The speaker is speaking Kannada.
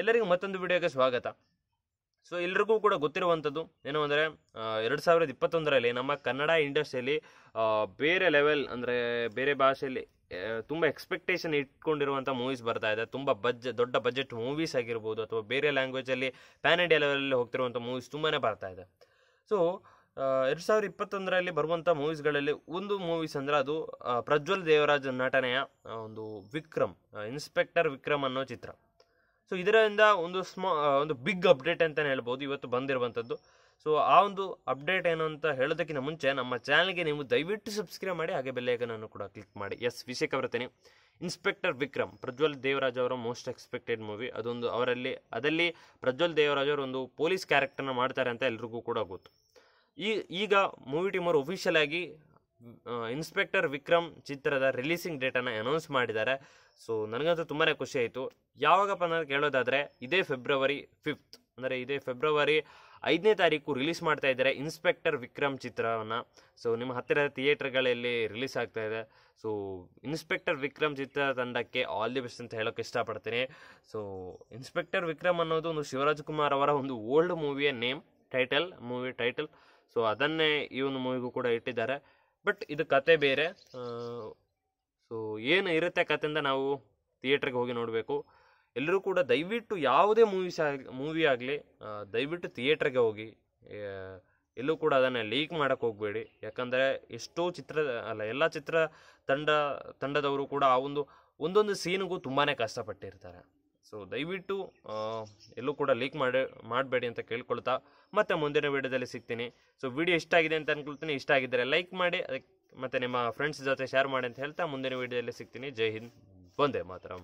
ಎಲ್ಲರಿಗೂ ಮತ್ತೊಂದು ವಿಡಿಯೋಗೆ ಸ್ವಾಗತ ಸೊ ಎಲ್ರಿಗೂ ಕೂಡ ಗೊತ್ತಿರುವಂಥದ್ದು ಏನು ಅಂದರೆ ಎರಡು ಸಾವಿರದ ಇಪ್ಪತ್ತೊಂದರಲ್ಲಿ ನಮ್ಮ ಕನ್ನಡ ಇಂಡಸ್ಟ್ರಿಯಲ್ಲಿ ಬೇರೆ ಲೆವೆಲ್ ಅಂದರೆ ಬೇರೆ ಭಾಷೆಯಲ್ಲಿ ತುಂಬ ಎಕ್ಸ್ಪೆಕ್ಟೇಷನ್ ಇಟ್ಕೊಂಡಿರುವಂಥ ಮೂವೀಸ್ ಬರ್ತಾ ಇದೆ ತುಂಬ ಬಜ್ ದೊಡ್ಡ ಬಜೆಟ್ ಮೂವೀಸ್ ಆಗಿರ್ಬೋದು ಅಥವಾ ಬೇರೆ ಲ್ಯಾಂಗ್ವೇಜಲ್ಲಿ ಪ್ಯಾನ್ ಇಂಡಿಯಾ ಲೆವೆಲಲ್ಲಿ ಹೋಗ್ತಿರುವಂಥ ಮೂವೀಸ್ ತುಂಬಾ ಬರ್ತಾ ಇದೆ ಸೊ ಎರಡು ಸಾವಿರದ ಇಪ್ಪತ್ತೊಂದರಲ್ಲಿ ಬರುವಂಥ ಮೂವೀಸ್ಗಳಲ್ಲಿ ಒಂದು ಮೂವೀಸ್ ಅಂದರೆ ಅದು ಪ್ರಜ್ವಲ್ ದೇವರಾಜ್ ನಟನೆಯ ಒಂದು ವಿಕ್ರಮ್ ಇನ್ಸ್ಪೆಕ್ಟರ್ ವಿಕ್ರಮ್ ಅನ್ನೋ ಚಿತ್ರ ಸೊ ಇದರಿಂದ ಒಂದು ಸ್ಮಾ ಒಂದು ಬಿಗ್ ಅಪ್ಡೇಟ್ ಅಂತಲೇ ಹೇಳ್ಬೋದು ಇವತ್ತು ಬಂದಿರುವಂಥದ್ದು ಸೊ ಆ ಒಂದು ಅಪ್ಡೇಟ್ ಏನು ಅಂತ ಹೇಳೋದಕ್ಕಿಂತ ಮುಂಚೆ ನಮ್ಮ ಚಾನಲ್ಗೆ ನೀವು ದಯವಿಟ್ಟು ಸಬ್ಸ್ಕ್ರೈಬ್ ಮಾಡಿ ಹಾಗೆ ಬೆಲ್ಲೈಕನನ್ನು ಕೂಡ ಕ್ಲಿಕ್ ಮಾಡಿ ಎಸ್ ವಿಷಯಕ್ಕೆ ಬರ್ತೇನೆ ಇನ್ಸ್ಪೆಕ್ಟರ್ ವಿಕ್ರಮ್ ಪ್ರಜ್ವಲ್ ದೇವರಾಜ್ ಅವರ ಮೋಸ್ಟ್ ಎಕ್ಸ್ಪೆಕ್ಟೆಡ್ ಮೂವಿ ಅದೊಂದು ಅವರಲ್ಲಿ ಅದರಲ್ಲಿ ಪ್ರಜ್ವಲ್ ದೇವರಾಜ್ ಅವರು ಒಂದು ಪೊಲೀಸ್ ಕ್ಯಾರೆಕ್ಟರ್ನ ಮಾಡ್ತಾರೆ ಅಂತ ಎಲ್ರಿಗೂ ಕೂಡ ಗೊತ್ತು ಈ ಈಗ ಮೂವಿ ಅವರು ಒಫಿಷಿಯಲ್ ಆಗಿ ಇನ್ಸ್ಪೆಕ್ಟರ್ ವಿಕ್ರಮ್ ಚಿತ್ರದ ರಿಲೀಸಿಂಗ್ ಡೇಟನ್ನು ಅನೌನ್ಸ್ ಮಾಡಿದ್ದಾರೆ ಸೊ ನನಗಂತೂ ತುಂಬಾ ಖುಷಿ ಆಯಿತು ಯಾವಾಗಪ್ಪ ನಾನು ಕೇಳೋದಾದರೆ ಇದೇ ಫೆಬ್ರವರಿ ಫಿಫ್ತ್ ಅಂದರೆ ಇದೇ ಫೆಬ್ರವರಿ ಐದನೇ ತಾರೀಕು ರಿಲೀಸ್ ಮಾಡ್ತಾ ಇದ್ದಾರೆ ಇನ್ಸ್ಪೆಕ್ಟರ್ ವಿಕ್ರಮ್ ಚಿತ್ರವನ್ನು ಸೊ ನಿಮ್ಮ ಹತ್ತಿರದ ಥಿಯೇಟ್ರ್ಗಳಲ್ಲಿ ರಿಲೀಸ್ ಆಗ್ತಾ ಇದೆ ಸೊ ಇನ್ಸ್ಪೆಕ್ಟರ್ ವಿಕ್ರಮ್ ಚಿತ್ರ ತಂಡಕ್ಕೆ ಆಲ್ ದಿ ಬೆಸ್ಟ್ ಅಂತ ಹೇಳೋಕ್ಕೆ ಇಷ್ಟಪಡ್ತೀನಿ ಸೊ ಇನ್ಸ್ಪೆಕ್ಟರ್ ವಿಕ್ರಮ್ ಅನ್ನೋದು ಒಂದು ಶಿವರಾಜ್ ಕುಮಾರ್ ಅವರ ಒಂದು ಓಲ್ಡ್ ಮೂವಿಯ name title movie title so ಅದನ್ನೇ ಈ ಒಂದು ಮೂವಿಗೂ ಕೂಡ ಇಟ್ಟಿದ್ದಾರೆ ಬಟ್ ಇದು ಕತೆ ಬೇರೆ ಸೊ ಏನು ಇರುತ್ತೆ ಕತೆಯಿಂದ ನಾವು ಥಿಯೇಟ್ರಿಗೆ ಹೋಗಿ ನೋಡಬೇಕು ಎಲ್ಲರೂ ಕೂಡ ದಯವಿಟ್ಟು ಯಾವುದೇ ಮೂವೀಸ್ ಆಗಲಿ ಮೂವಿ ಆಗಲಿ ದಯವಿಟ್ಟು ಥಿಯೇಟ್ರಿಗೆ ಹೋಗಿ ಎಲ್ಲೂ ಕೂಡ ಅದನ್ನು ಲೀಕ್ ಮಾಡೋಕ್ಕೆ ಹೋಗಬೇಡಿ ಯಾಕಂದರೆ ಎಷ್ಟೋ ಚಿತ್ರ ಅಲ್ಲ ಎಲ್ಲ ಚಿತ್ರ ತಂಡ ತಂಡದವರು ಕೂಡ ಆ ಒಂದು ಒಂದೊಂದು ಸೀನ್ಗೂ ತುಂಬಾ ಕಷ್ಟಪಟ್ಟಿರ್ತಾರೆ ಸೊ ದಯವಿಟ್ಟು ಎಲ್ಲೂ ಕೂಡ ಲೀಕ್ ಮಾಡಿ ಮಾಡಬೇಡಿ ಅಂತ ಕೇಳ್ಕೊಳ್ತಾ ಮತ್ತೆ ಮುಂದಿನ ವಿಡಿಯೋದಲ್ಲಿ ಸಿಗ್ತೀನಿ ಸೊ ವಿಡಿಯೋ ಇಷ್ಟ ಆಗಿದೆ ಅಂತ ಅನ್ಕೊಳ್ತೀನಿ ಇಷ್ಟ ಆಗಿದ್ದರೆ ಲೈಕ್ ಮಾಡಿ ಅದಕ್ಕೆ ಮತ್ತು ನಿಮ್ಮ ಫ್ರೆಂಡ್ಸ್ ಜೊತೆ ಶೇರ್ ಮಾಡಿ ಅಂತ ಹೇಳ್ತಾ ಮುಂದಿನ ವಿಡಿಯೋದಲ್ಲಿ ಸಿಗ್ತೀನಿ ಜೈ ಹಿಂದ್ ಒಂದೇ ಮಾತ್ರ